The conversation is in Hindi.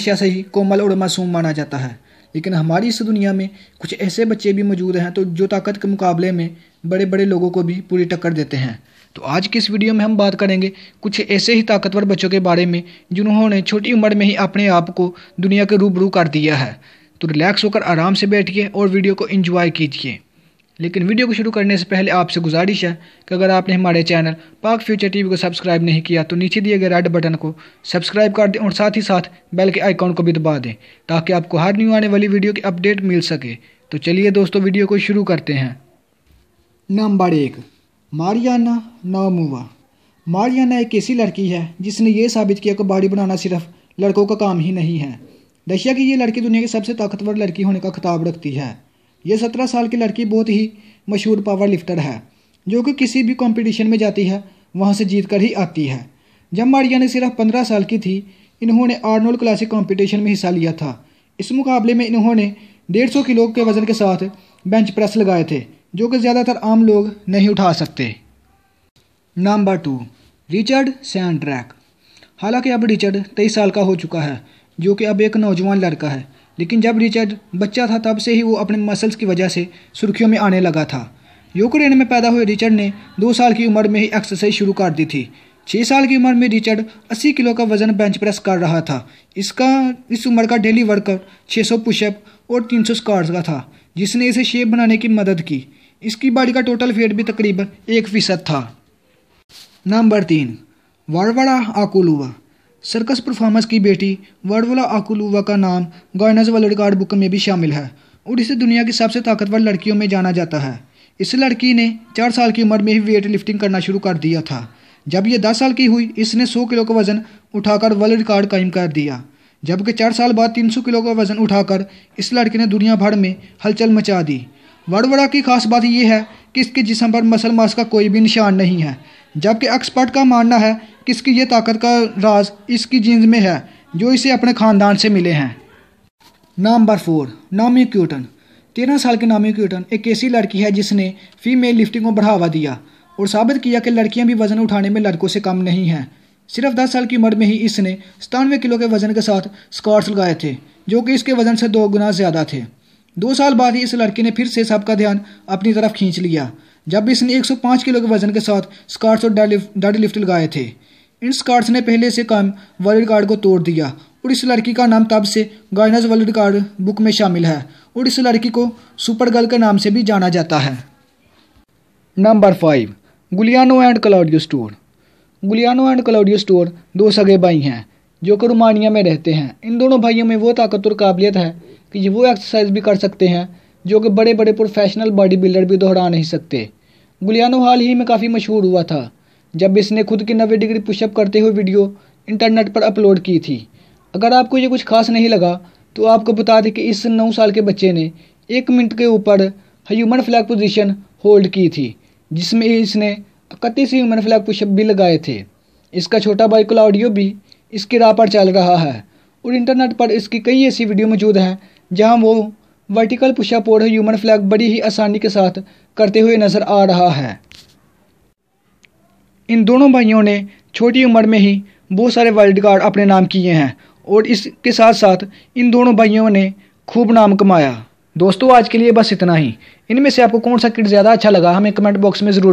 हमेशा से ही कोमल और मासूम माना जाता है लेकिन हमारी इस दुनिया में कुछ ऐसे बच्चे भी मौजूद हैं तो जो ताकत के मुकाबले में बड़े बड़े लोगों को भी पूरी टक्कर देते हैं तो आज की इस वीडियो में हम बात करेंगे कुछ ऐसे ही ताकतवर बच्चों के बारे में जिन्होंने छोटी उम्र में ही अपने आप को दुनिया के रूबरू कर दिया है तो रिलैक्स होकर आराम से बैठिए और वीडियो को इंजॉय कीजिए लेकिन वीडियो को शुरू करने से पहले आपसे गुजारिश है कि अगर आपने हमारे चैनल पाक फ्यूचर टीवी को सब्सक्राइब नहीं किया तो नीचे दिए गए रेड बटन को सब्सक्राइब कर दें और साथ ही साथ बेल के आइकॉन को भी दबा दें ताकि आपको हर न्यू आने वाली वीडियो की अपडेट मिल सके तो चलिए दोस्तों वीडियो को शुरू करते हैं नंबर एक मारियाना नामुआ मारियाना एक ऐसी लड़की है जिसने ये साबित किया कि बाड़ी बनाना सिर्फ लड़कों का काम ही नहीं है रशिया की ये लड़की दुनिया की सबसे ताकतवर लड़की होने का खिताब रखती है ये सत्रह साल की लड़की बहुत ही मशहूर पावर लिफ्टर है जो कि किसी भी कंपटीशन में जाती है वहां से जीत कर ही आती है जब मारिया ने सिर्फ पंद्रह साल की थी इन्होंने आर्नोल्ड क्लासिक कंपटीशन में हिस्सा लिया था इस मुकाबले में इन्होंने डेढ़ सौ किलो के वज़न के साथ बेंच प्रेस लगाए थे जो कि ज़्यादातर आम लोग नहीं उठा सकते number two Richard Sandrak हालांकि अब रिचर्ड तेईस साल का हो चुका है जो कि अब एक नौजवान लड़का है लेकिन जब रिचर्ड बच्चा था तब से ही वो अपने मसल्स की वजह से सुर्खियों में आने लगा था यूक्रेन में पैदा हुए रिचर्ड ने दो साल की उम्र में ही एक्सरसाइज शुरू कर दी थी छः साल की उम्र में रिचर्ड 80 किलो का वजन बेंच प्रेस कर रहा था इसका इस उम्र का डेली वर्कआउट 600 पुशअप और 300 सौ स्कार्स का था जिसने इसे शेप बनाने की मदद की इसकी बॉडी का टोटल वेट भी तकरीबन एक फीसद था नंबर तीन वारवाड़ा आकुलुआ सर्कस परफॉर्मेंस की बेटी वर्डवला आकुलुवा का नाम गायनाज वर्ल्ड रिकॉर्ड बुक में भी शामिल है और इसे दुनिया की सबसे ताकतवर लड़कियों में जाना जाता है इस लड़की ने चार साल की उम्र में ही वेट लिफ्टिंग करना शुरू कर दिया था जब यह दस साल की हुई इसने सौ किलो का वजन उठाकर वर्ल्ड रिकॉर्ड कायम कर दिया जबकि चार साल बाद तीन सौ किलो का वजन उठाकर इस लड़की ने दुनिया भर में हलचल मचा दी वड़वड़ा की खास बात यह है कि इसके जिसम पर मसल मास का कोई भी निशान नहीं है जबकि एक्सपर्ट का मानना है कि इसकी ये ताकत का राज इसकी जीन्स में है जो इसे अपने ख़ानदान से मिले हैं नंबर फोर नामी क्यूटन तेरह साल के नामी क्यूटन एक ऐसी लड़की है जिसने फीमेल लिफ्टिंग को बढ़ावा दिया और साबित किया कि लड़कियां भी वज़न उठाने में लड़कों से कम नहीं हैं सिर्फ दस साल की उम्र में ही इसने सतानवे किलो के वज़न के साथ स्कॉट्स लगाए थे जो कि इसके वज़न से दो गुना ज़्यादा थे दो साल बाद ही इस लड़की ने फिर से सबका ध्यान अपनी तरफ खींच लिया जब भी इसने 105 किलो के वजन के साथ स्कार्ट्स और डाडी लिफ्ट लगाए थे इन स्कार्ट्स ने पहले से कम वर्ल्ड रिकॉर्ड को तोड़ दिया और इस लड़की का नाम तब से गाइनाज वर्ल्ड रिकॉर्ड बुक में शामिल है और इस लड़की को सुपर गर्ल के नाम से भी जाना जाता है number five Giuliano and Claudio स्टोर गुलियानो एंड क्लाउडियो स्टोर दो सगे भाई हैं जो कि रोमानिया में रहते हैं इन दोनों भाइयों में वो ताकत और काबिलियत है कि ये वो एक्सरसाइज भी कर सकते हैं जो कि बड़े बड़े प्रोफेशनल बॉडी बिल्डर भी दोहरा नहीं सकते गुलियानो हाल ही में काफ़ी मशहूर हुआ था जब इसने खुद की नब्बे डिग्री पुशअप करते हुए वीडियो इंटरनेट पर अपलोड की थी अगर आपको ये कुछ खास नहीं लगा तो आपको बता दें कि इस नौ साल के बच्चे ने एक मिनट के ऊपर ह्यूमन फ्लैग पोजीशन होल्ड की थी जिसमें इसने इकतीस ह्यूमन फ्लैग पुशअप भी लगाए थे इसका छोटा भाई क्लाउडियो भी इसकी राह पर चल रहा है और इंटरनेट पर इसकी कई ऐसी वीडियो मौजूद हैं जहां वो वर्टिकल पुशअप और ह्यूमन फ्लैग बड़ी ही आसानी के साथ करते हुए नज़र आ रहा है इन दोनों भाइयों ने छोटी उम्र में ही बहुत सारे वर्ल्ड कार्ड अपने नाम किए हैं और इसके साथ साथ इन दोनों भाइयों ने खूब नाम कमाया दोस्तों आज के लिए बस इतना ही इनमें से आपको कौन सा किट ज़्यादा अच्छा लगा हमें कमेंट बॉक्स में ज़रूर